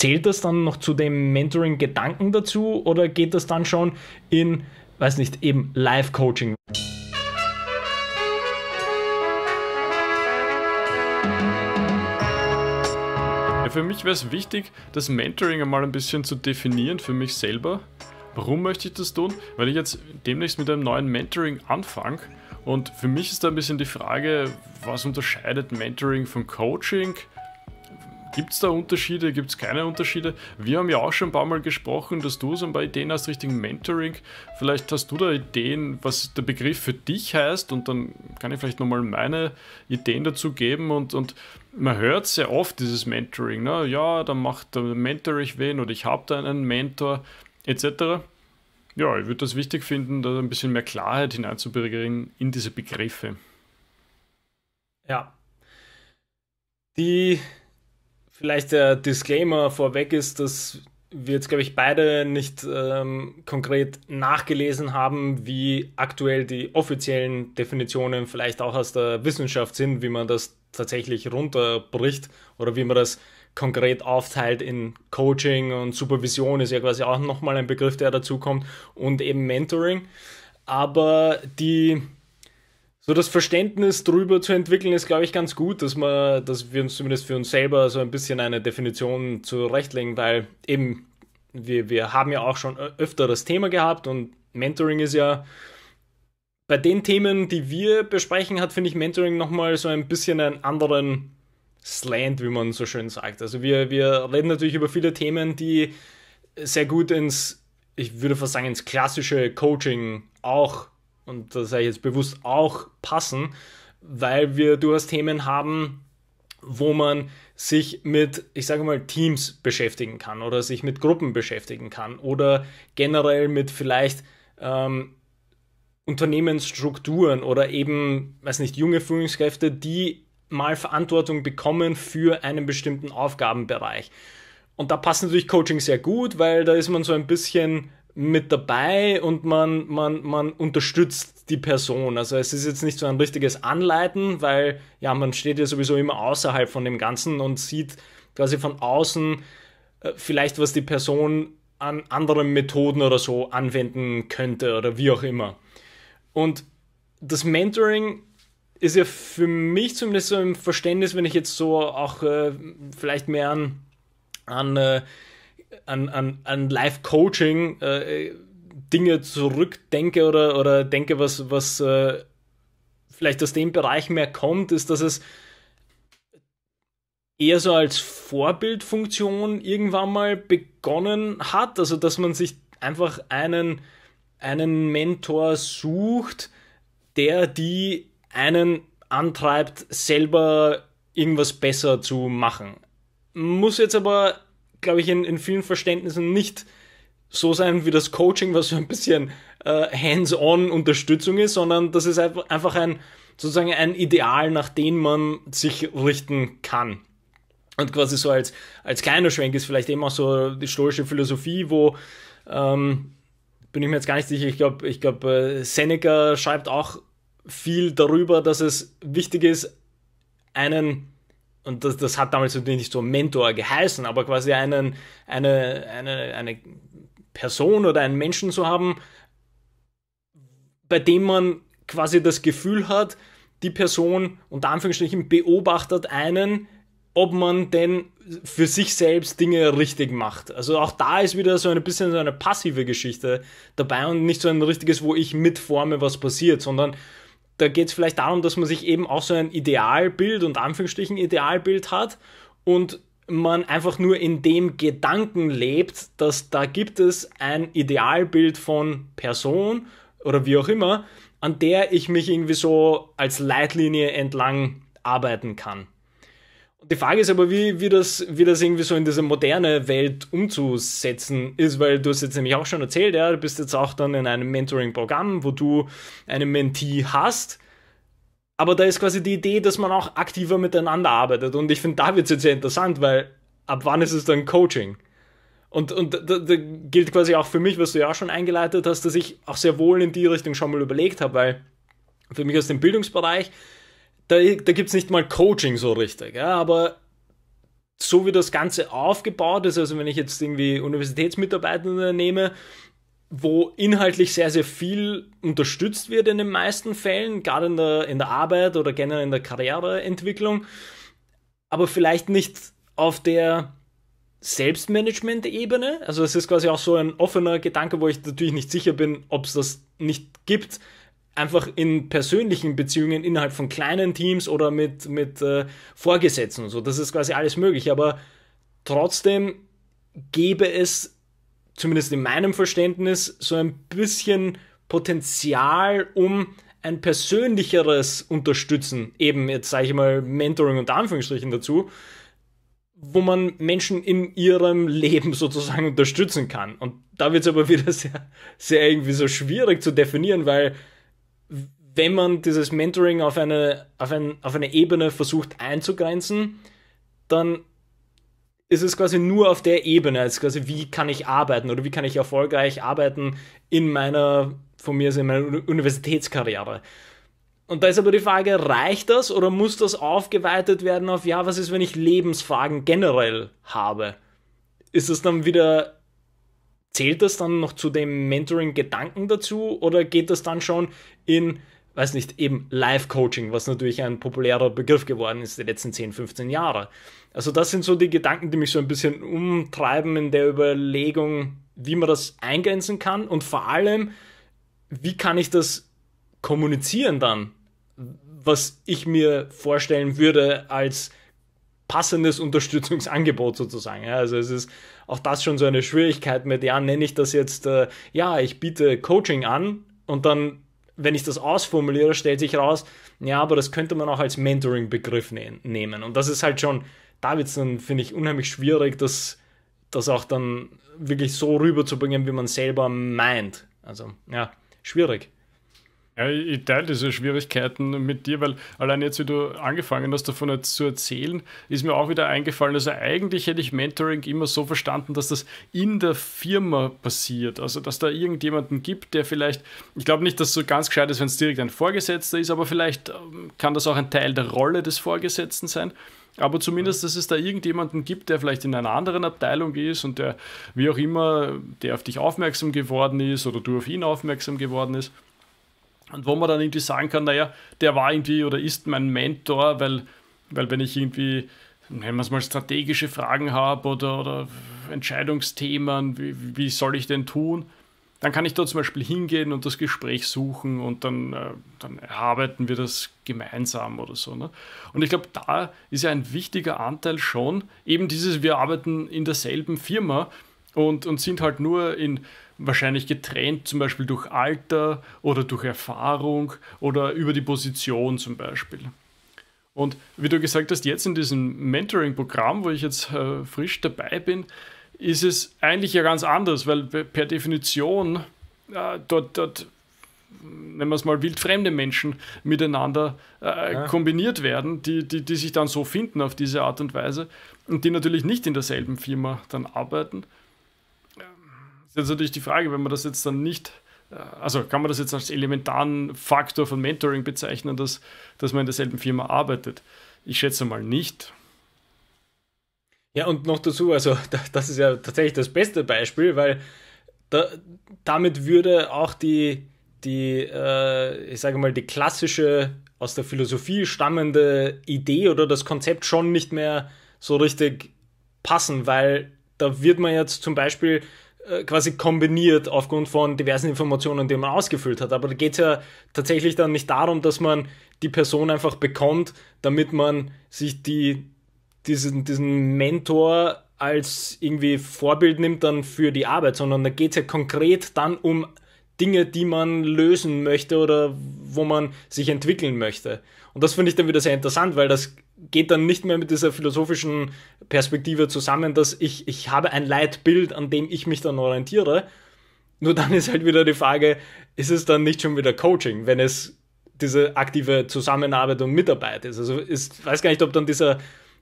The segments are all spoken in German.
Zählt das dann noch zu dem Mentoring-Gedanken dazu oder geht das dann schon in, weiß nicht, eben Live-Coaching? Ja, für mich wäre es wichtig, das Mentoring einmal ein bisschen zu definieren für mich selber. Warum möchte ich das tun? Weil ich jetzt demnächst mit einem neuen Mentoring anfange. Und für mich ist da ein bisschen die Frage, was unterscheidet Mentoring von Coaching? Gibt es da Unterschiede? Gibt es keine Unterschiede? Wir haben ja auch schon ein paar Mal gesprochen, dass du so ein paar Ideen hast, Richtung Mentoring. Vielleicht hast du da Ideen, was der Begriff für dich heißt und dann kann ich vielleicht nochmal meine Ideen dazu geben und, und man hört sehr oft dieses Mentoring. Ne? Ja, dann macht der Mentor ich wen oder ich habe da einen Mentor etc. Ja, ich würde das wichtig finden, da ein bisschen mehr Klarheit hineinzubringen in diese Begriffe. Ja. Die Vielleicht der Disclaimer vorweg ist, dass wir jetzt, glaube ich, beide nicht ähm, konkret nachgelesen haben, wie aktuell die offiziellen Definitionen vielleicht auch aus der Wissenschaft sind, wie man das tatsächlich runterbricht oder wie man das konkret aufteilt in Coaching und Supervision ist ja quasi auch nochmal ein Begriff, der dazukommt und eben Mentoring. Aber die so das Verständnis darüber zu entwickeln, ist, glaube ich, ganz gut, dass wir, dass wir uns zumindest für uns selber so ein bisschen eine Definition zurechtlegen, weil eben wir, wir haben ja auch schon öfter das Thema gehabt und Mentoring ist ja bei den Themen, die wir besprechen, hat, finde ich, Mentoring nochmal so ein bisschen einen anderen Slant, wie man so schön sagt. Also wir, wir reden natürlich über viele Themen, die sehr gut ins, ich würde fast sagen, ins klassische Coaching auch und das sage ich jetzt bewusst auch passen, weil wir durchaus Themen haben, wo man sich mit, ich sage mal, Teams beschäftigen kann oder sich mit Gruppen beschäftigen kann oder generell mit vielleicht ähm, Unternehmensstrukturen oder eben, weiß nicht, junge Führungskräfte, die mal Verantwortung bekommen für einen bestimmten Aufgabenbereich. Und da passt natürlich Coaching sehr gut, weil da ist man so ein bisschen mit dabei und man, man, man unterstützt die Person. Also es ist jetzt nicht so ein richtiges Anleiten, weil ja, man steht ja sowieso immer außerhalb von dem Ganzen und sieht quasi von außen äh, vielleicht, was die Person an anderen Methoden oder so anwenden könnte oder wie auch immer. Und das Mentoring ist ja für mich zumindest so im Verständnis, wenn ich jetzt so auch äh, vielleicht mehr an, an äh, an, an, an Live-Coaching äh, Dinge zurückdenke oder, oder denke, was, was äh, vielleicht aus dem Bereich mehr kommt, ist, dass es eher so als Vorbildfunktion irgendwann mal begonnen hat. Also, dass man sich einfach einen, einen Mentor sucht, der die einen antreibt, selber irgendwas besser zu machen. Muss jetzt aber glaube ich, in, in vielen Verständnissen nicht so sein wie das Coaching, was so ein bisschen äh, hands-on Unterstützung ist, sondern das ist einfach ein sozusagen ein Ideal, nach dem man sich richten kann. Und quasi so als, als kleiner Schwenk ist vielleicht eben auch so die stoische Philosophie, wo ähm, bin ich mir jetzt gar nicht sicher, ich glaube, ich glaub, äh, Seneca schreibt auch viel darüber, dass es wichtig ist, einen und das, das hat damals natürlich nicht so Mentor geheißen, aber quasi einen, eine, eine, eine Person oder einen Menschen zu haben, bei dem man quasi das Gefühl hat, die Person unter Anführungsstrichen beobachtet einen, ob man denn für sich selbst Dinge richtig macht. Also auch da ist wieder so ein bisschen so eine passive Geschichte dabei und nicht so ein richtiges, wo ich mitforme, was passiert, sondern da geht es vielleicht darum, dass man sich eben auch so ein Idealbild und Anführungsstrichen Idealbild hat und man einfach nur in dem Gedanken lebt, dass da gibt es ein Idealbild von Person oder wie auch immer, an der ich mich irgendwie so als Leitlinie entlang arbeiten kann. Die Frage ist aber, wie, wie, das, wie das irgendwie so in diese moderne Welt umzusetzen ist, weil du es jetzt nämlich auch schon erzählt, ja, du bist jetzt auch dann in einem Mentoring-Programm, wo du einen Mentee hast aber da ist quasi die Idee, dass man auch aktiver miteinander arbeitet. Und ich finde, da wird es jetzt sehr interessant, weil ab wann ist es dann Coaching? Und, und da, gilt quasi auch für mich, was du ja auch schon eingeleitet hast, dass ich auch sehr wohl in die Richtung schon mal überlegt habe, weil für mich aus dem Bildungsbereich, da, da gibt es nicht mal Coaching so richtig. Ja, aber so wie das Ganze aufgebaut ist, also wenn ich jetzt irgendwie Universitätsmitarbeitende nehme, wo inhaltlich sehr, sehr viel unterstützt wird in den meisten Fällen, gerade in der, in der Arbeit oder generell in der Karriereentwicklung, aber vielleicht nicht auf der Selbstmanagement-Ebene. Also es ist quasi auch so ein offener Gedanke, wo ich natürlich nicht sicher bin, ob es das nicht gibt. Einfach in persönlichen Beziehungen innerhalb von kleinen Teams oder mit, mit äh, Vorgesetzten und so. Das ist quasi alles möglich. Aber trotzdem gäbe es zumindest in meinem Verständnis, so ein bisschen Potenzial, um ein persönlicheres Unterstützen, eben jetzt sage ich mal Mentoring und Anführungsstrichen dazu, wo man Menschen in ihrem Leben sozusagen unterstützen kann. Und da wird es aber wieder sehr, sehr irgendwie so schwierig zu definieren, weil wenn man dieses Mentoring auf eine, auf, ein, auf eine Ebene versucht einzugrenzen, dann ist es quasi nur auf der Ebene, also quasi wie kann ich arbeiten oder wie kann ich erfolgreich arbeiten in meiner, von mir aus in meiner Universitätskarriere. Und da ist aber die Frage, reicht das oder muss das aufgeweitet werden auf, ja, was ist, wenn ich Lebensfragen generell habe? Ist das dann wieder, zählt das dann noch zu dem Mentoring-Gedanken dazu oder geht das dann schon in, weiß nicht, eben Live-Coaching, was natürlich ein populärer Begriff geworden ist die letzten 10, 15 Jahre. Also das sind so die Gedanken, die mich so ein bisschen umtreiben in der Überlegung, wie man das eingrenzen kann und vor allem, wie kann ich das kommunizieren dann, was ich mir vorstellen würde als passendes Unterstützungsangebot sozusagen. also es ist auch das schon so eine Schwierigkeit mit, ja, nenne ich das jetzt, äh, ja, ich biete Coaching an und dann wenn ich das ausformuliere, stellt sich raus, ja, aber das könnte man auch als Mentoring-Begriff ne nehmen. Und das ist halt schon, da wird es dann, finde ich, unheimlich schwierig, das, das auch dann wirklich so rüberzubringen, wie man selber meint. Also, ja, schwierig. Ja, ich teile diese Schwierigkeiten mit dir, weil allein jetzt, wie du angefangen hast, davon zu erzählen, ist mir auch wieder eingefallen, also eigentlich hätte ich Mentoring immer so verstanden, dass das in der Firma passiert. Also, dass da irgendjemanden gibt, der vielleicht, ich glaube nicht, dass es so ganz gescheit ist, wenn es direkt ein Vorgesetzter ist, aber vielleicht ähm, kann das auch ein Teil der Rolle des Vorgesetzten sein. Aber zumindest, dass es da irgendjemanden gibt, der vielleicht in einer anderen Abteilung ist und der, wie auch immer, der auf dich aufmerksam geworden ist oder du auf ihn aufmerksam geworden ist. Und wo man dann irgendwie sagen kann, naja, der war irgendwie oder ist mein Mentor, weil, weil wenn ich irgendwie, nennen wir es mal, strategische Fragen habe oder, oder Entscheidungsthemen, wie, wie soll ich denn tun? Dann kann ich da zum Beispiel hingehen und das Gespräch suchen und dann, äh, dann erarbeiten wir das gemeinsam oder so. Ne? Und ich glaube, da ist ja ein wichtiger Anteil schon eben dieses, wir arbeiten in derselben Firma und, und sind halt nur in wahrscheinlich getrennt, zum Beispiel durch Alter oder durch Erfahrung oder über die Position zum Beispiel. Und wie du gesagt hast, jetzt in diesem Mentoring-Programm, wo ich jetzt äh, frisch dabei bin, ist es eigentlich ja ganz anders, weil per Definition äh, dort, dort, nennen wir es mal, wildfremde Menschen miteinander äh, ja. kombiniert werden, die, die, die sich dann so finden auf diese Art und Weise und die natürlich nicht in derselben Firma dann arbeiten ist jetzt natürlich die Frage, wenn man das jetzt dann nicht, äh, also kann man das jetzt als elementaren Faktor von Mentoring bezeichnen, dass, dass man in derselben Firma arbeitet? Ich schätze mal nicht. Ja, und noch dazu, also das ist ja tatsächlich das beste Beispiel, weil da, damit würde auch die, die äh, ich sage mal, die klassische aus der Philosophie stammende Idee oder das Konzept schon nicht mehr so richtig passen, weil da wird man jetzt zum Beispiel äh, quasi kombiniert aufgrund von diversen Informationen, die man ausgefüllt hat. Aber da geht es ja tatsächlich dann nicht darum, dass man die Person einfach bekommt, damit man sich die, diesen, diesen Mentor als irgendwie Vorbild nimmt dann für die Arbeit, sondern da geht es ja konkret dann um Dinge, die man lösen möchte oder wo man sich entwickeln möchte. Und das finde ich dann wieder sehr interessant, weil das geht dann nicht mehr mit dieser philosophischen Perspektive zusammen, dass ich, ich habe ein Leitbild, an dem ich mich dann orientiere. Nur dann ist halt wieder die Frage, ist es dann nicht schon wieder Coaching, wenn es diese aktive Zusammenarbeit und Mitarbeit ist? Also ich weiß gar nicht, ob dann dieser,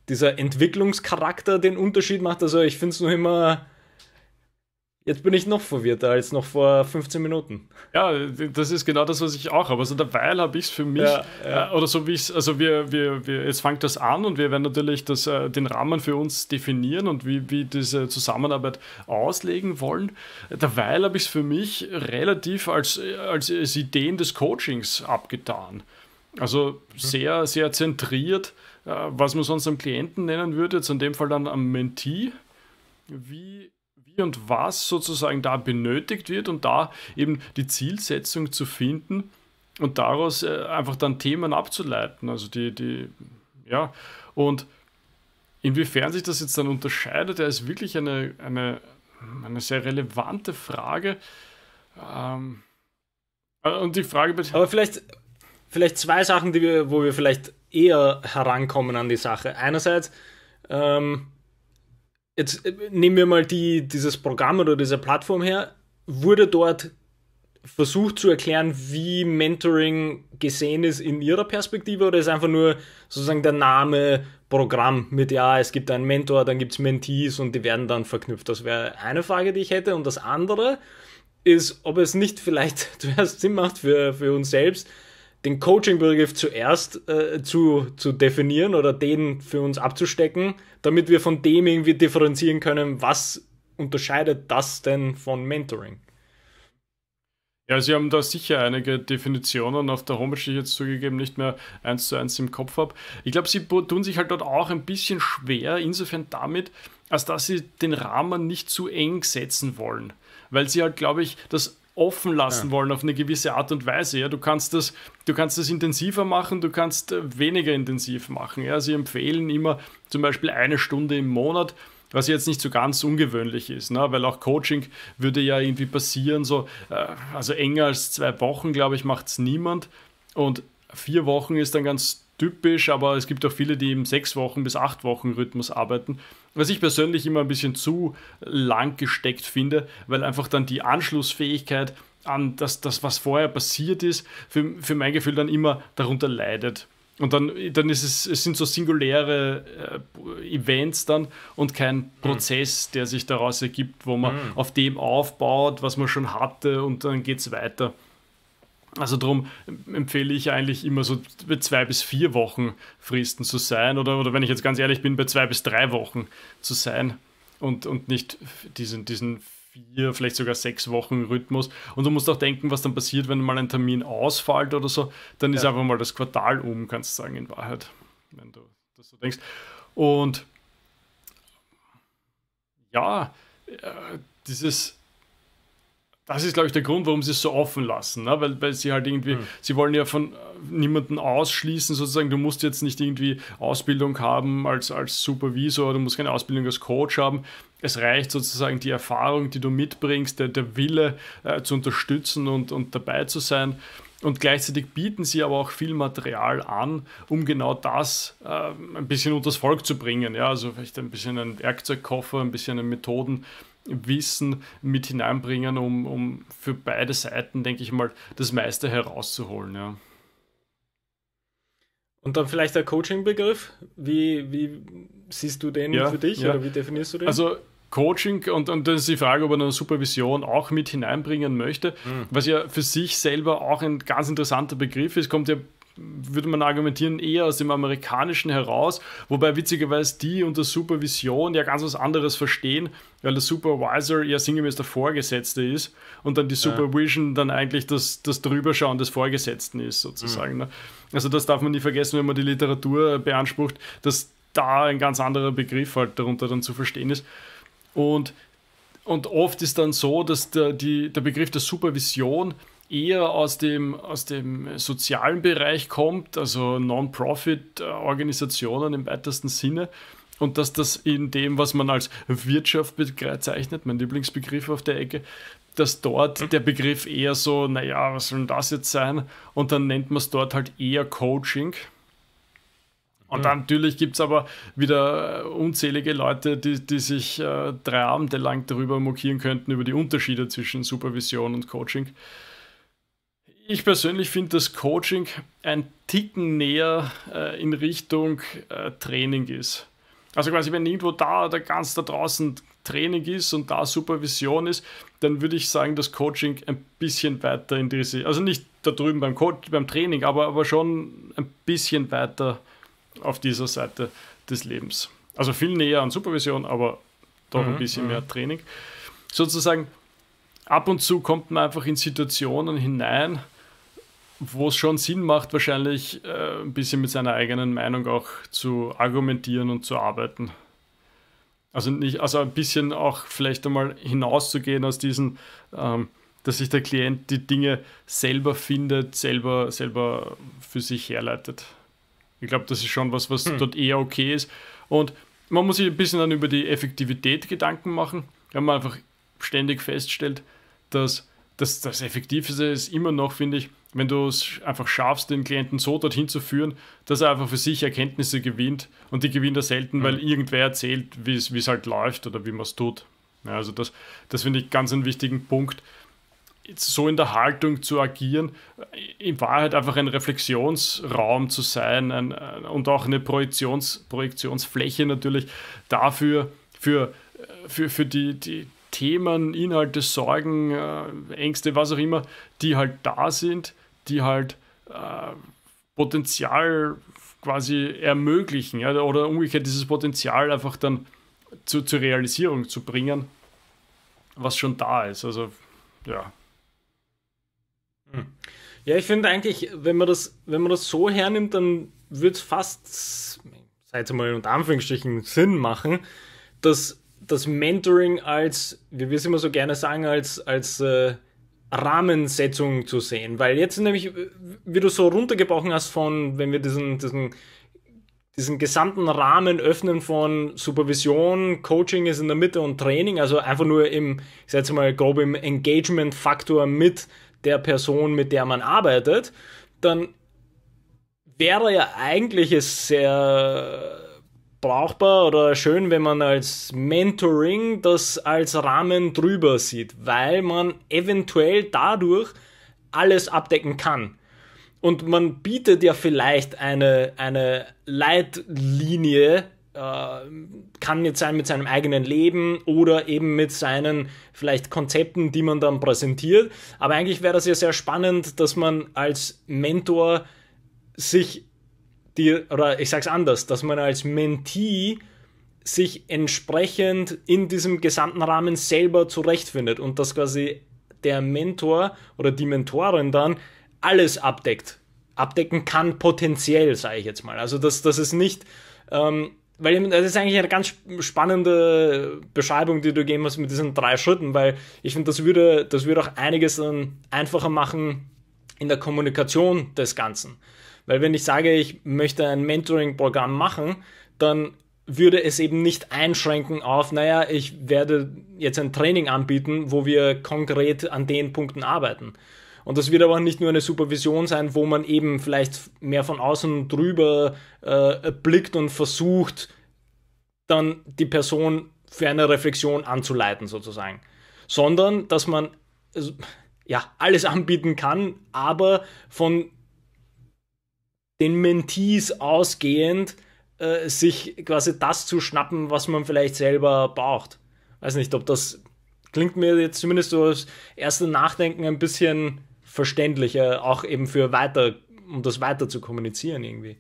dieser Entwicklungscharakter den Unterschied macht. Also ich finde es nur immer Jetzt bin ich noch verwirrter als noch vor 15 Minuten. Ja, das ist genau das, was ich auch habe. Also derweil habe ich es für mich, ja, äh, ja. Äh, oder so wie ich es, also wir, wir, wir, jetzt fängt das an und wir werden natürlich das, äh, den Rahmen für uns definieren und wie wir diese Zusammenarbeit auslegen wollen. Derweil habe ich es für mich relativ als, als, als Ideen des Coachings abgetan. Also mhm. sehr, sehr zentriert, äh, was man sonst am Klienten nennen würde, jetzt in dem Fall dann am Mentee. Wie und was sozusagen da benötigt wird und da eben die Zielsetzung zu finden und daraus äh, einfach dann Themen abzuleiten. Also die, die, ja, und inwiefern sich das jetzt dann unterscheidet, ist wirklich eine, eine, eine sehr relevante Frage. Ähm, äh, und die Frage bitte. Aber vielleicht, vielleicht zwei Sachen, die wir, wo wir vielleicht eher herankommen an die Sache. Einerseits, ähm, jetzt äh, nehmen wir mal die, dieses Programm oder diese Plattform her, wurde dort versucht zu erklären, wie Mentoring gesehen ist in ihrer Perspektive oder ist einfach nur sozusagen der Name Programm mit, ja, es gibt einen Mentor, dann gibt es Mentees und die werden dann verknüpft. Das wäre eine Frage, die ich hätte. Und das andere ist, ob es nicht vielleicht zuerst Sinn macht für, für uns selbst, den Coaching-Begriff zuerst äh, zu, zu definieren oder den für uns abzustecken, damit wir von dem irgendwie differenzieren können, was unterscheidet das denn von Mentoring? Ja, Sie haben da sicher einige Definitionen auf der Homepage, die ich jetzt zugegeben nicht mehr eins zu eins im Kopf habe. Ich glaube, Sie tun sich halt dort auch ein bisschen schwer, insofern damit, als dass Sie den Rahmen nicht zu eng setzen wollen. Weil Sie halt, glaube ich, das offen lassen ja. wollen auf eine gewisse Art und Weise. Ja, du kannst das, du kannst das intensiver machen, du kannst äh, weniger intensiv machen. Ja, sie empfehlen immer zum Beispiel eine Stunde im Monat was jetzt nicht so ganz ungewöhnlich ist, ne? weil auch Coaching würde ja irgendwie passieren, so, äh, also enger als zwei Wochen, glaube ich, macht es niemand. Und vier Wochen ist dann ganz typisch, aber es gibt auch viele, die im sechs Wochen bis acht Wochen Rhythmus arbeiten was ich persönlich immer ein bisschen zu lang gesteckt finde, weil einfach dann die Anschlussfähigkeit an das, das was vorher passiert ist, für, für mein Gefühl dann immer darunter leidet. Und dann, dann ist es, es sind so singuläre äh, Events dann und kein hm. Prozess, der sich daraus ergibt, wo man mhm. auf dem aufbaut, was man schon hatte und dann geht es weiter. Also darum empfehle ich eigentlich immer so bei zwei bis vier Wochen Fristen zu sein oder, oder wenn ich jetzt ganz ehrlich bin, bei zwei bis drei Wochen zu sein und, und nicht diesen, diesen vier, vielleicht sogar sechs Wochen Rhythmus. Und du musst auch denken, was dann passiert, wenn mal ein Termin ausfällt oder so, dann ja. ist einfach mal das Quartal um, kannst du sagen, in Wahrheit, wenn du das so denkst. Und ja, äh, dieses das ist, glaube ich, der Grund, warum sie es so offen lassen, ne? weil, weil sie halt irgendwie, mhm. sie wollen ja von äh, niemanden ausschließen, sozusagen, du musst jetzt nicht irgendwie Ausbildung haben als, als Supervisor, du musst keine Ausbildung als Coach haben. Es reicht sozusagen die Erfahrung, die du mitbringst, der, der Wille äh, zu unterstützen und, und dabei zu sein. Und gleichzeitig bieten sie aber auch viel Material an, um genau das äh, ein bisschen unters Volk zu bringen. Ja? Also vielleicht ein bisschen einen Werkzeugkoffer, ein bisschen Methoden, Wissen mit hineinbringen, um, um für beide Seiten, denke ich mal, das meiste herauszuholen. Ja. Und dann vielleicht der Coaching-Begriff. Wie, wie siehst du den ja, für dich ja. oder wie definierst du den? Also Coaching und, und dann ist die Frage, ob man eine Supervision auch mit hineinbringen möchte, mhm. was ja für sich selber auch ein ganz interessanter Begriff ist, kommt ja würde man argumentieren, eher aus dem Amerikanischen heraus, wobei witzigerweise die unter Supervision ja ganz was anderes verstehen, weil der Supervisor ja sinngemäß der Vorgesetzte ist und dann die Supervision ja. dann eigentlich das, das Drüberschauen des Vorgesetzten ist, sozusagen. Mhm. Ne? Also das darf man nie vergessen, wenn man die Literatur beansprucht, dass da ein ganz anderer Begriff halt darunter dann zu verstehen ist. Und, und oft ist dann so, dass der, die, der Begriff der Supervision eher aus dem, aus dem sozialen Bereich kommt, also Non-Profit-Organisationen im weitesten Sinne. Und dass das in dem, was man als Wirtschaft bezeichnet, mein Lieblingsbegriff auf der Ecke, dass dort mhm. der Begriff eher so, naja, was soll denn das jetzt sein? Und dann nennt man es dort halt eher Coaching. Und mhm. dann natürlich gibt es aber wieder unzählige Leute, die, die sich äh, drei Abende lang darüber mokieren könnten, über die Unterschiede zwischen Supervision und Coaching. Ich persönlich finde dass Coaching ein Ticken näher äh, in Richtung äh, Training ist. Also quasi, wenn irgendwo da, oder ganz da draußen Training ist und da Supervision ist, dann würde ich sagen, dass Coaching ein bisschen weiter in diese, also nicht da drüben beim, Coach, beim Training, aber, aber schon ein bisschen weiter auf dieser Seite des Lebens. Also viel näher an Supervision, aber doch mhm, ein bisschen mhm. mehr Training. Sozusagen, ab und zu kommt man einfach in Situationen hinein, wo es schon Sinn macht, wahrscheinlich äh, ein bisschen mit seiner eigenen Meinung auch zu argumentieren und zu arbeiten. Also nicht, also ein bisschen auch vielleicht einmal hinauszugehen aus diesen, ähm, dass sich der Klient die Dinge selber findet, selber, selber für sich herleitet. Ich glaube, das ist schon was, was hm. dort eher okay ist. Und man muss sich ein bisschen dann über die Effektivität Gedanken machen, wenn man einfach ständig feststellt, dass das, das Effektivste ist immer noch, finde ich, wenn du es einfach schaffst, den Klienten so dorthin zu führen, dass er einfach für sich Erkenntnisse gewinnt und die gewinnt er selten, mhm. weil irgendwer erzählt, wie es halt läuft oder wie man es tut. Ja, also das, das finde ich ganz einen wichtigen Punkt, so in der Haltung zu agieren, in Wahrheit einfach ein Reflexionsraum zu sein ein, und auch eine Projektions, Projektionsfläche natürlich dafür, für, für, für die, die, Themen, Inhalte, Sorgen, äh, Ängste, was auch immer, die halt da sind, die halt äh, Potenzial quasi ermöglichen ja, oder umgekehrt dieses Potenzial einfach dann zu, zur Realisierung zu bringen, was schon da ist. Also ja. Hm. Ja, ich finde eigentlich, wenn man, das, wenn man das so hernimmt, dann wird es fast, sei es mal unter Anführungsstrichen, Sinn machen, dass das Mentoring als, wie wir es immer so gerne sagen, als, als äh, Rahmensetzung zu sehen. Weil jetzt nämlich, wie du so runtergebrochen hast von, wenn wir diesen, diesen, diesen gesamten Rahmen öffnen von Supervision, Coaching ist in der Mitte und Training, also einfach nur im, ich sag jetzt mal grob im Engagement-Faktor mit der Person, mit der man arbeitet, dann wäre ja eigentlich es sehr brauchbar oder schön, wenn man als Mentoring das als Rahmen drüber sieht, weil man eventuell dadurch alles abdecken kann. Und man bietet ja vielleicht eine, eine Leitlinie, äh, kann jetzt sein mit seinem eigenen Leben oder eben mit seinen vielleicht Konzepten, die man dann präsentiert. Aber eigentlich wäre das ja sehr spannend, dass man als Mentor sich die, oder ich sag's anders, dass man als Mentee sich entsprechend in diesem gesamten Rahmen selber zurechtfindet und dass quasi der Mentor oder die Mentorin dann alles abdeckt, abdecken kann potenziell, sage ich jetzt mal. Also das, das ist nicht, ähm, weil das ist eigentlich eine ganz spannende Beschreibung, die du gegeben hast mit diesen drei Schritten, weil ich finde, das würde, das würde auch einiges dann einfacher machen in der Kommunikation des Ganzen. Weil wenn ich sage, ich möchte ein Mentoring-Programm machen, dann würde es eben nicht einschränken auf, naja, ich werde jetzt ein Training anbieten, wo wir konkret an den Punkten arbeiten. Und das wird aber nicht nur eine Supervision sein, wo man eben vielleicht mehr von außen drüber äh, blickt und versucht, dann die Person für eine Reflexion anzuleiten, sozusagen. Sondern, dass man also, ja alles anbieten kann, aber von den Mentees ausgehend äh, sich quasi das zu schnappen, was man vielleicht selber braucht. Weiß nicht, ob das klingt mir jetzt zumindest so das erste Nachdenken ein bisschen verständlicher, auch eben für weiter, um das weiter zu kommunizieren irgendwie.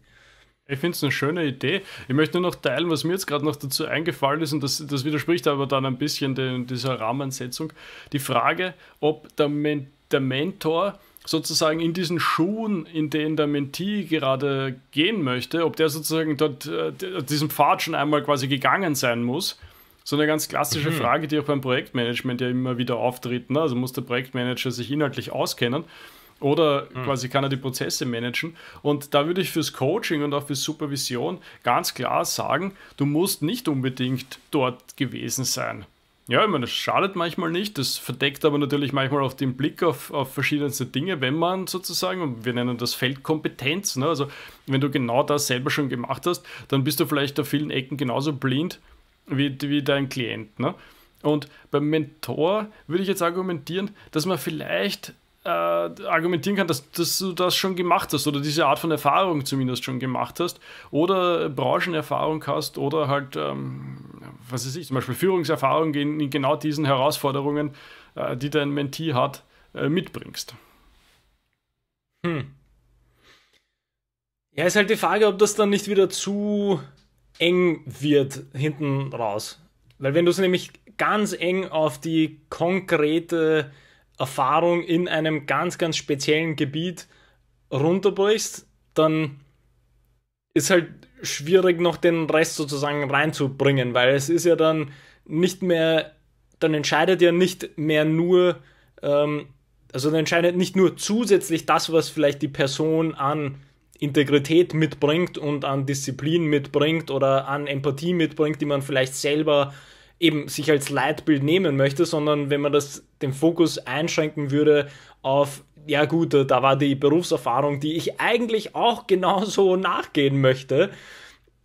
Ich finde es eine schöne Idee. Ich möchte nur noch teilen, was mir jetzt gerade noch dazu eingefallen ist, und das, das widerspricht aber dann ein bisschen den, dieser Rahmensetzung. Die Frage, ob der, Men der Mentor sozusagen in diesen Schuhen, in denen der Mentee gerade gehen möchte, ob der sozusagen dort äh, diesen Pfad schon einmal quasi gegangen sein muss. So eine ganz klassische mhm. Frage, die auch beim Projektmanagement ja immer wieder auftritt. Ne? Also muss der Projektmanager sich inhaltlich auskennen oder mhm. quasi kann er die Prozesse managen. Und da würde ich fürs Coaching und auch für Supervision ganz klar sagen, du musst nicht unbedingt dort gewesen sein. Ja, ich meine, das schadet manchmal nicht. Das verdeckt aber natürlich manchmal auch den Blick auf, auf verschiedenste Dinge, wenn man sozusagen, und wir nennen das Feldkompetenz, Ne? Also, wenn du genau das selber schon gemacht hast, dann bist du vielleicht auf vielen Ecken genauso blind wie, wie dein Klient. Ne? Und beim Mentor würde ich jetzt argumentieren, dass man vielleicht äh, argumentieren kann, dass, dass du das schon gemacht hast oder diese Art von Erfahrung zumindest schon gemacht hast oder Branchenerfahrung hast oder halt. Ähm, was weiß ich, zum Beispiel Führungserfahrung in genau diesen Herausforderungen, äh, die dein Mentee hat, äh, mitbringst. Hm. Ja, ist halt die Frage, ob das dann nicht wieder zu eng wird hinten raus. Weil wenn du es nämlich ganz eng auf die konkrete Erfahrung in einem ganz, ganz speziellen Gebiet runterbrichst, dann ist halt schwierig, noch den Rest sozusagen reinzubringen, weil es ist ja dann nicht mehr, dann entscheidet ja nicht mehr nur, ähm, also dann entscheidet nicht nur zusätzlich das, was vielleicht die Person an Integrität mitbringt und an Disziplin mitbringt oder an Empathie mitbringt, die man vielleicht selber eben sich als Leitbild nehmen möchte, sondern wenn man das den Fokus einschränken würde auf ja gut, da war die Berufserfahrung, die ich eigentlich auch genauso nachgehen möchte.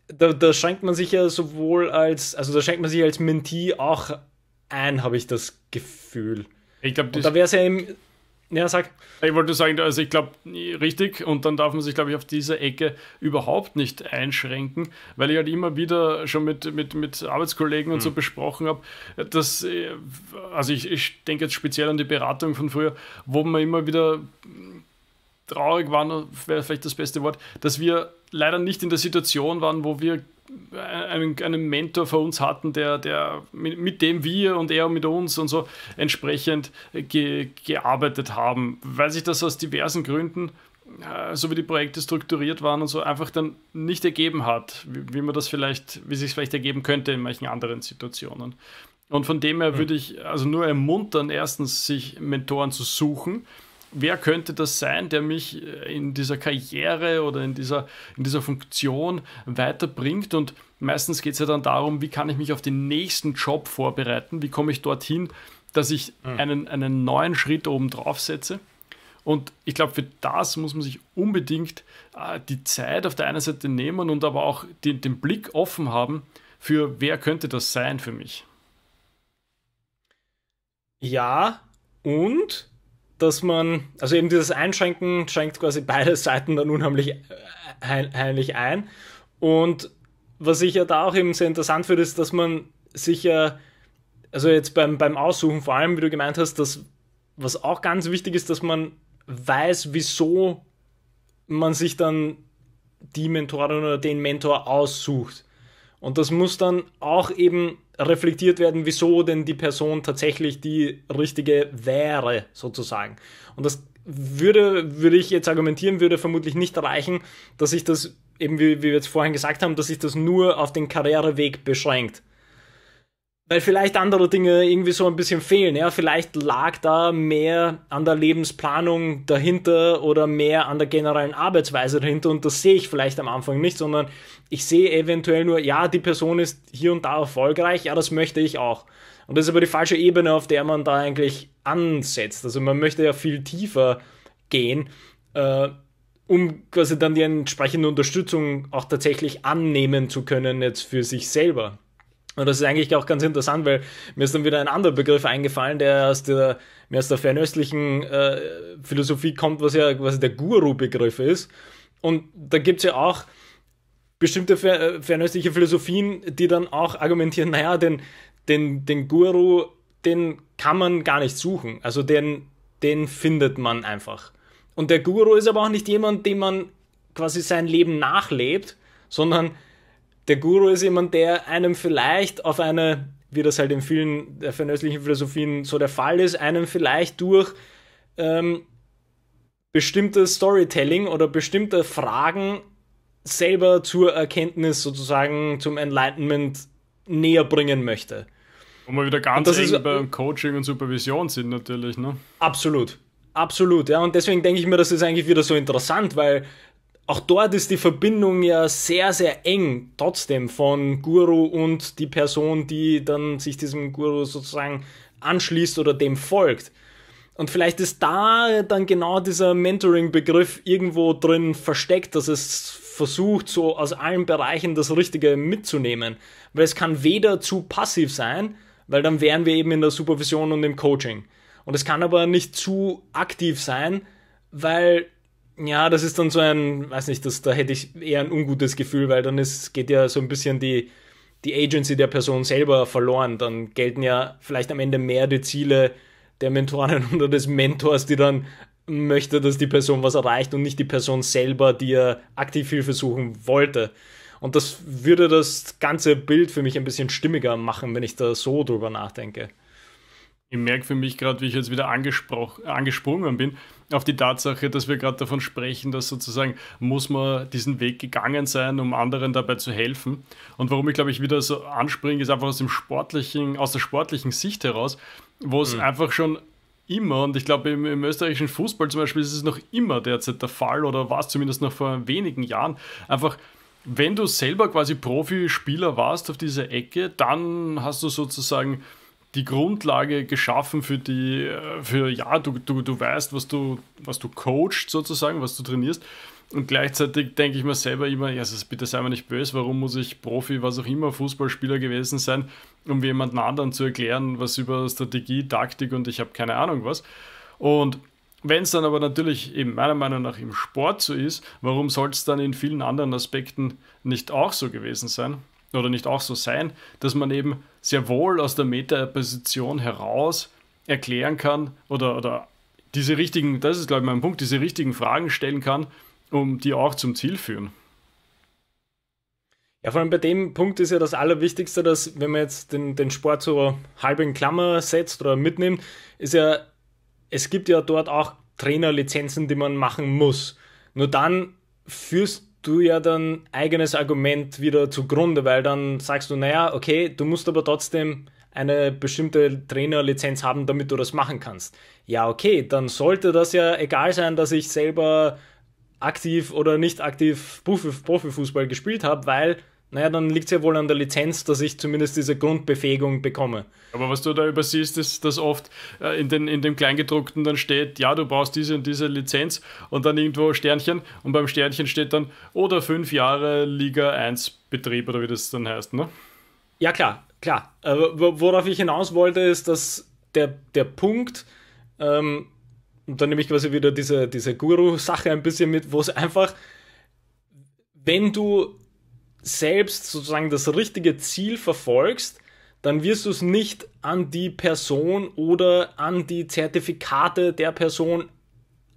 Da, da schränkt man sich ja sowohl als, also da schränkt man sich als Mentee auch ein, habe ich das Gefühl. Ich glaube, da wäre es ja im, ja, sag. Ich wollte sagen, also ich glaube, richtig, und dann darf man sich, glaube ich, auf diese Ecke überhaupt nicht einschränken, weil ich halt immer wieder schon mit, mit, mit Arbeitskollegen und hm. so besprochen habe, dass, äh, also ich, ich denke jetzt speziell an die Beratung von früher, wo man immer wieder traurig waren, wäre vielleicht das beste Wort, dass wir leider nicht in der Situation waren, wo wir einen, einen Mentor vor uns hatten, der, der mit, mit, dem wir und er mit uns und so entsprechend äh, ge, gearbeitet haben, weil sich das aus diversen Gründen, äh, so wie die Projekte strukturiert waren und so, einfach dann nicht ergeben hat, wie, wie man das vielleicht, wie sich vielleicht ergeben könnte in manchen anderen Situationen. Und von dem her hm. würde ich also nur ermuntern, erstens sich Mentoren zu suchen wer könnte das sein, der mich äh, in dieser Karriere oder in dieser, in dieser Funktion weiterbringt? Und meistens geht es ja dann darum, wie kann ich mich auf den nächsten Job vorbereiten? Wie komme ich dorthin, dass ich hm. einen, einen neuen Schritt oben drauf setze? Und ich glaube, für das muss man sich unbedingt äh, die Zeit auf der einen Seite nehmen und aber auch den, den Blick offen haben für, wer könnte das sein für mich? Ja, und dass man, also eben dieses Einschränken schränkt quasi beide Seiten dann unheimlich äh, heimlich ein. Und was ich ja da auch eben sehr interessant finde, ist, dass man sich ja, also jetzt beim, beim Aussuchen vor allem, wie du gemeint hast, dass, was auch ganz wichtig ist, dass man weiß, wieso man sich dann die Mentorin oder den Mentor aussucht. Und das muss dann auch eben reflektiert werden, wieso denn die Person tatsächlich die richtige wäre, sozusagen. Und das würde, würde ich jetzt argumentieren, würde vermutlich nicht reichen, dass sich das, eben wie, wie wir jetzt vorhin gesagt haben, dass sich das nur auf den Karriereweg beschränkt weil vielleicht andere Dinge irgendwie so ein bisschen fehlen. Ja? Vielleicht lag da mehr an der Lebensplanung dahinter oder mehr an der generellen Arbeitsweise dahinter und das sehe ich vielleicht am Anfang nicht, sondern ich sehe eventuell nur, ja, die Person ist hier und da erfolgreich, ja, das möchte ich auch. Und das ist aber die falsche Ebene, auf der man da eigentlich ansetzt. Also man möchte ja viel tiefer gehen. Äh, um quasi dann die entsprechende Unterstützung auch tatsächlich annehmen zu können jetzt für sich selber. Und das ist eigentlich auch ganz interessant, weil mir ist dann wieder ein anderer Begriff eingefallen, der aus der, mehr aus der fernöstlichen äh, Philosophie kommt, was ja quasi der Guru-Begriff ist. Und da gibt es ja auch bestimmte äh, fernöstliche Philosophien, die dann auch argumentieren, naja, den, den, den Guru, den kann man gar nicht suchen. Also den, den findet man einfach. Und der Guru ist aber auch nicht jemand, dem man quasi sein Leben nachlebt, sondern der Guru ist jemand, der einem vielleicht auf eine, wie das halt in vielen der östlichen Philosophien so der Fall ist, einem vielleicht durch ähm, bestimmtes Storytelling oder bestimmte Fragen selber zur Erkenntnis sozusagen zum Enlightenment näher bringen möchte. Und wir wieder ganz und das ist, beim Coaching und Supervision sind natürlich, ne? Absolut. Absolut, ja. Und deswegen denke ich mir, das ist eigentlich wieder so interessant, weil auch dort ist die Verbindung ja sehr, sehr eng trotzdem von Guru und die Person, die dann sich diesem Guru sozusagen anschließt oder dem folgt. Und vielleicht ist da dann genau dieser Mentoring-Begriff irgendwo drin versteckt, dass es versucht, so aus allen Bereichen das Richtige mitzunehmen. Weil es kann weder zu passiv sein, weil dann wären wir eben in der Supervision und im Coaching. Und es kann aber nicht zu aktiv sein, weil ja, das ist dann so ein, weiß nicht, das, da hätte ich eher ein ungutes Gefühl, weil dann ist, geht ja so ein bisschen die, die Agency der Person selber verloren. Dann gelten ja vielleicht am Ende mehr die Ziele der Mentorin oder des Mentors, die dann möchte, dass die Person was erreicht und nicht die Person selber, die ja aktiv Hilfe suchen wollte. Und das würde das ganze Bild für mich ein bisschen stimmiger machen, wenn ich da so drüber nachdenke. Ich merke für mich gerade, wie ich jetzt wieder angesprungen bin, auf die Tatsache, dass wir gerade davon sprechen, dass sozusagen muss man diesen Weg gegangen sein, um anderen dabei zu helfen. Und warum ich glaube ich wieder so anspringe, ist einfach aus dem sportlichen, aus der sportlichen Sicht heraus, wo es mhm. einfach schon immer, und ich glaube im, im, österreichischen Fußball zum Beispiel ist es noch immer derzeit der Fall oder war es zumindest noch vor wenigen Jahren, einfach wenn du selber quasi Profispieler warst auf dieser Ecke, dann hast du sozusagen die Grundlage geschaffen für die, äh, für ja, du, du, du weißt, was du, was du coachst sozusagen, was du trainierst. Und gleichzeitig denke ich mir selber immer, ja, also bitte sei mir nicht böse, warum muss ich Profi, was auch immer, Fußballspieler gewesen sein, um jemanden anderen zu erklären, was über Strategie, Taktik und ich habe keine Ahnung was. Und wenn es dann aber natürlich eben meiner Meinung nach im Sport so ist, warum soll es dann in vielen anderen Aspekten nicht auch so gewesen sein? oder nicht auch so sein, dass man eben sehr wohl aus der Meta-Position heraus erklären kann oder, oder diese richtigen, das ist glaube ich mein Punkt, diese richtigen Fragen stellen kann, um die auch zum Ziel führen. Ja, vor allem bei dem Punkt ist ja das Allerwichtigste, dass wenn man jetzt den, den Sport so halb in Klammer setzt oder mitnimmt, ist ja, es gibt ja dort auch Trainerlizenzen, die man machen muss. Nur dann führst du ja dein eigenes Argument wieder zugrunde, weil dann sagst du, naja, okay, du musst aber trotzdem eine bestimmte Trainerlizenz haben, damit du das machen kannst. Ja, okay, dann sollte das ja egal sein, dass ich selber aktiv oder nicht aktiv Profifußball gespielt habe, weil naja, dann liegt es ja wohl an der Lizenz, dass ich zumindest diese Grundbefähigung bekomme. Aber was du da übersiehst, ist, dass oft äh, in, den, in dem Kleingedruckten dann steht, ja, du brauchst diese und diese Lizenz und dann irgendwo Sternchen und beim Sternchen steht dann, oder fünf Jahre Liga 1 Betrieb oder wie das dann heißt, ne? Ja, klar, klar. Äh, worauf ich hinaus wollte, ist, dass der, der Punkt, ähm, und dann nehme ich quasi wieder diese, diese Guru-Sache ein bisschen mit, wo es einfach, wenn du selbst sozusagen das richtige Ziel verfolgst, dann wirst du es nicht an die Person oder an die Zertifikate der Person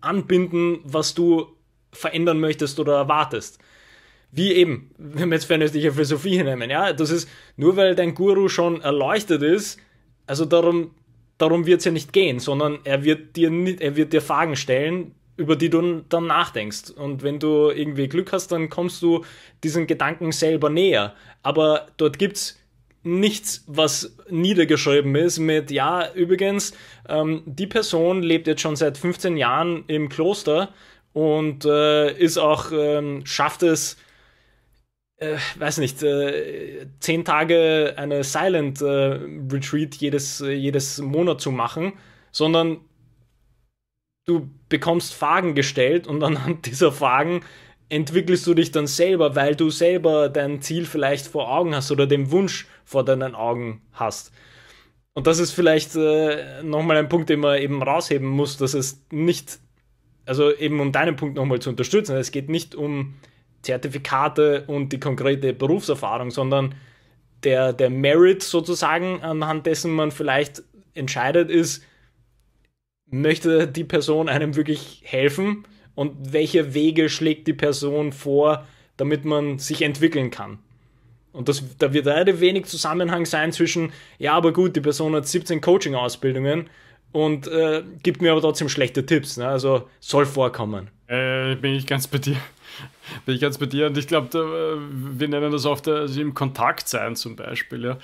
anbinden, was du verändern möchtest oder erwartest. Wie eben, wenn wir jetzt vernünftige Philosophie nehmen, ja, das ist nur weil dein Guru schon erleuchtet ist, also darum, darum wird es ja nicht gehen, sondern er wird dir er wird dir Fragen stellen, über die du dann nachdenkst. Und wenn du irgendwie Glück hast, dann kommst du diesen Gedanken selber näher. Aber dort gibt's nichts, was niedergeschrieben ist mit, ja, übrigens, ähm, die Person lebt jetzt schon seit 15 Jahren im Kloster und äh, ist auch, ähm, schafft es, äh, weiß nicht, äh, zehn Tage eine Silent äh, Retreat jedes, jedes Monat zu machen, sondern du bekommst Fragen gestellt und anhand dieser Fragen entwickelst du dich dann selber, weil du selber dein Ziel vielleicht vor Augen hast oder den Wunsch vor deinen Augen hast. Und das ist vielleicht äh, nochmal ein Punkt, den man eben rausheben muss, dass es nicht, also eben um deinen Punkt nochmal zu unterstützen, es geht nicht um Zertifikate und die konkrete Berufserfahrung, sondern der, der Merit sozusagen, anhand dessen man vielleicht entscheidet, ist, möchte die Person einem wirklich helfen und welche Wege schlägt die Person vor, damit man sich entwickeln kann. Und das, da wird leider wenig Zusammenhang sein zwischen, ja, aber gut, die Person hat 17 Coaching-Ausbildungen und äh, gibt mir aber trotzdem schlechte Tipps. Ne? Also soll vorkommen. Äh, bin ich ganz bei dir. Bin ich ganz bei dir. Und ich glaube, äh, wir nennen das oft äh, also im Kontakt sein zum Beispiel. Ja.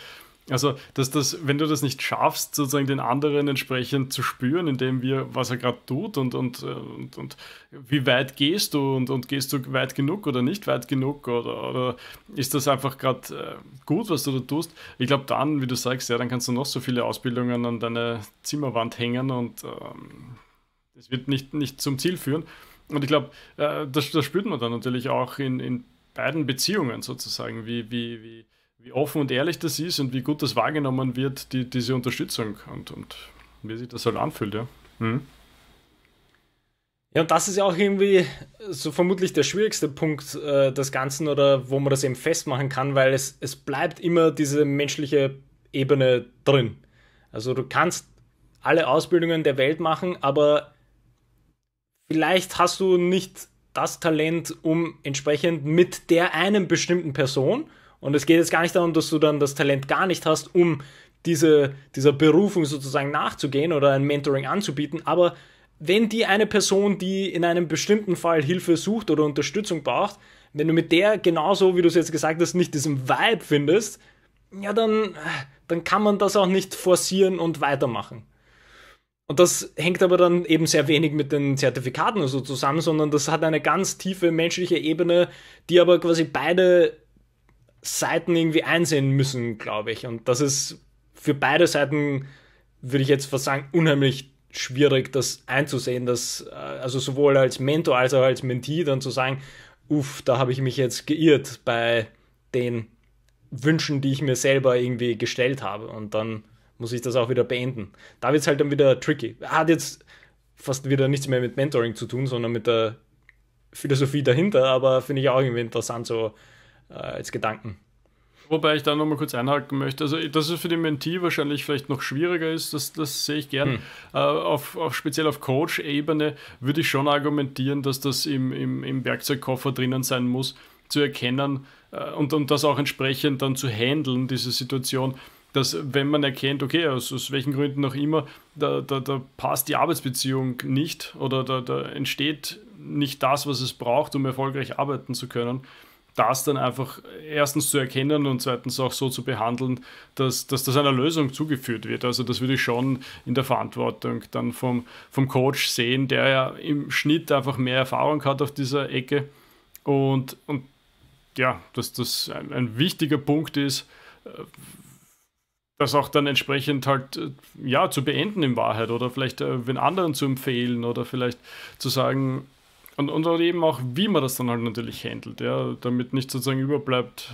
Also, dass das, wenn du das nicht schaffst, sozusagen den anderen entsprechend zu spüren, indem wir, was er gerade tut und, und, äh, und, und wie weit gehst du und, und gehst du weit genug oder nicht weit genug oder, oder ist das einfach gerade äh, gut, was du da tust? Ich glaube, dann, wie du sagst, ja, dann kannst du noch so viele Ausbildungen an deine Zimmerwand hängen und es ähm, wird nicht, nicht zum Ziel führen. Und ich glaube, äh, das, das spürt man dann natürlich auch in, in beiden Beziehungen sozusagen, wie, wie, wie wie offen und ehrlich das ist und wie gut das wahrgenommen wird, die, diese Unterstützung und, und wie sich das halt anfühlt, ja. Mhm. Ja, und das ist ja auch irgendwie so vermutlich der schwierigste Punkt äh, des Ganzen oder wo man das eben festmachen kann, weil es, es bleibt immer diese menschliche Ebene drin. Also du kannst alle Ausbildungen der Welt machen, aber vielleicht hast du nicht das Talent, um entsprechend mit der einen bestimmten Person und es geht jetzt gar nicht darum, dass du dann das Talent gar nicht hast, um diese, dieser Berufung sozusagen nachzugehen oder ein Mentoring anzubieten. Aber wenn die eine Person, die in einem bestimmten Fall Hilfe sucht oder Unterstützung braucht, wenn du mit der genauso, wie du es jetzt gesagt hast, nicht diesen Vibe findest, ja, dann, dann kann man das auch nicht forcieren und weitermachen. Und das hängt aber dann eben sehr wenig mit den Zertifikaten so zusammen, sondern das hat eine ganz tiefe menschliche Ebene, die aber quasi beide Seiten irgendwie einsehen müssen, glaube ich. Und das ist für beide Seiten, würde ich jetzt fast sagen, unheimlich schwierig, das einzusehen, dass, äh, also sowohl als Mentor als auch als Mentee dann zu sagen, uff, da habe ich mich jetzt geirrt bei den Wünschen, die ich mir selber irgendwie gestellt habe. Und dann muss ich das auch wieder beenden. Da wird es halt dann wieder tricky. Hat jetzt fast wieder nichts mehr mit Mentoring zu tun, sondern mit der Philosophie dahinter, aber finde ich auch irgendwie interessant, so äh, als Gedanken. Wobei ich da nochmal kurz einhaken möchte. Also, dass es für den Mentee wahrscheinlich vielleicht noch schwieriger ist, das, das sehe ich gern. Hm. Uh, auf, auf, speziell auf Coach-Ebene würde ich schon argumentieren, dass das im, im, im Werkzeugkoffer drinnen sein muss, zu erkennen uh, und, und das auch entsprechend dann zu handeln, diese Situation dass wenn man erkennt, okay, aus, aus welchen Gründen auch immer, da, da, da passt die Arbeitsbeziehung nicht oder da, da entsteht nicht das, was es braucht, um erfolgreich arbeiten zu können, das dann einfach erstens zu erkennen und zweitens auch so zu behandeln, dass, dass das einer Lösung zugeführt wird. Also das würde ich schon in der Verantwortung dann vom, vom Coach sehen, der ja im Schnitt einfach mehr Erfahrung hat auf dieser Ecke. Und, und ja, dass das ein, ein wichtiger Punkt ist, äh, das auch dann entsprechend halt äh, ja zu beenden in Wahrheit oder vielleicht äh, wenn anderen zu empfehlen oder vielleicht zu sagen, und, und eben auch, wie man das dann halt natürlich handelt, ja, damit nicht sozusagen überbleibt,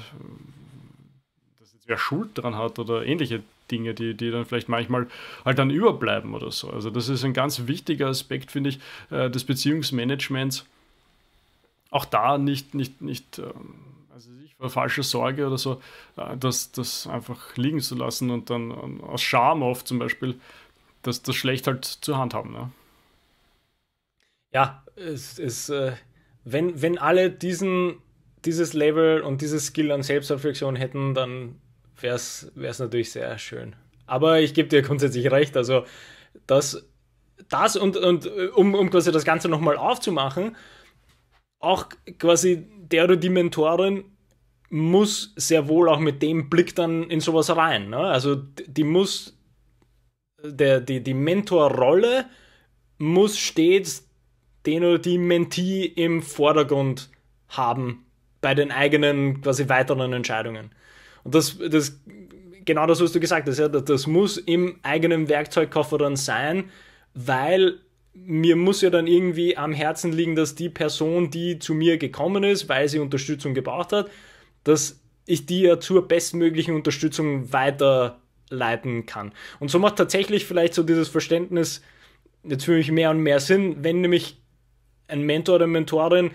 dass jetzt wer Schuld dran hat oder ähnliche Dinge, die, die dann vielleicht manchmal halt dann überbleiben oder so. Also das ist ein ganz wichtiger Aspekt, finde ich, äh, des Beziehungsmanagements. Auch da nicht, nicht, nicht, ähm, also ich war falsche Sorge oder so, äh, das, das einfach liegen zu lassen und dann ähm, aus Scham oft zum Beispiel, das, das schlecht halt zu handhaben. Ne? Ja, es ist, äh, wenn, wenn alle diesen, dieses Level und dieses Skill an Selbstreflexion hätten, dann wäre es natürlich sehr schön. Aber ich gebe dir grundsätzlich recht, also das, das und, und äh, um, um quasi das Ganze nochmal aufzumachen, auch quasi der oder die Mentorin muss sehr wohl auch mit dem Blick dann in sowas rein. Ne? Also die muss, der, die, die Mentorrolle muss stets den oder die Mentee im Vordergrund haben bei den eigenen quasi weiteren Entscheidungen. Und das, das genau das, was du gesagt hast, ja, das muss im eigenen Werkzeugkoffer dann sein, weil mir muss ja dann irgendwie am Herzen liegen, dass die Person, die zu mir gekommen ist, weil sie Unterstützung gebraucht hat, dass ich die ja zur bestmöglichen Unterstützung weiterleiten kann. Und so macht tatsächlich vielleicht so dieses Verständnis jetzt für mich mehr und mehr Sinn, wenn nämlich ein Mentor oder Mentorin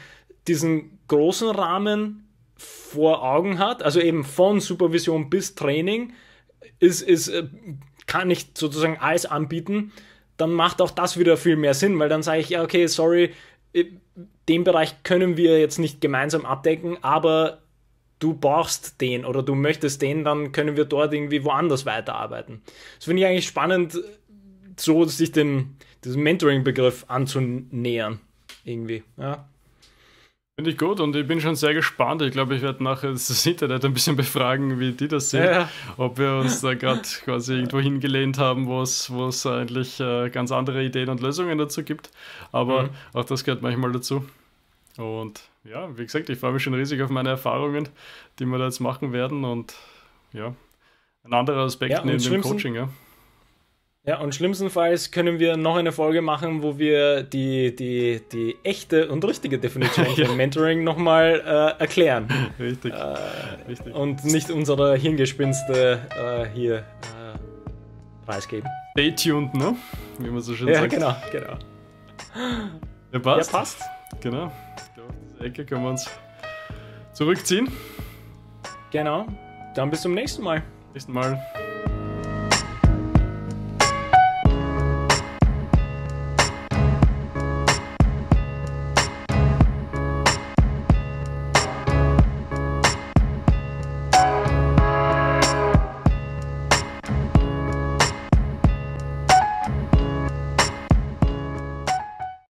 diesen großen Rahmen vor Augen hat, also eben von Supervision bis Training, ist, ist, äh, kann ich sozusagen alles anbieten, dann macht auch das wieder viel mehr Sinn, weil dann sage ich, ja, okay, sorry, äh, den Bereich können wir jetzt nicht gemeinsam abdecken, aber du brauchst den oder du möchtest den, dann können wir dort irgendwie woanders weiterarbeiten. Das finde ich eigentlich spannend, so sich den, diesen Mentoring-Begriff anzunähern. Irgendwie, ja. Finde ich gut und ich bin schon sehr gespannt. Ich glaube, ich werde nachher das Internet ein bisschen befragen, wie die das sehen. Ja. Ob wir uns da gerade quasi irgendwo hingelehnt haben, wo es, wo es eigentlich äh, ganz andere Ideen und Lösungen dazu gibt. Aber mhm. auch das gehört manchmal dazu. Und ja, wie gesagt, ich freue mich schon riesig auf meine Erfahrungen, die wir da jetzt machen werden. Und ja, ein anderer Aspekt ja, neben dem Coaching, ja. Ja, und schlimmstenfalls können wir noch eine Folge machen, wo wir die, die, die echte und richtige Definition ja. von Mentoring nochmal äh, erklären. Richtig. Äh, Richtig. Und nicht unsere Hirngespinste äh, hier äh, preisgeben. Stay tuned, ne? Wie man so schön ja, sagt. Ja, genau, genau. Ja, passt. Ja, passt. Genau. Ich glaube, diese Ecke können wir uns zurückziehen. Genau. Dann bis zum nächsten Mal. nächsten Mal.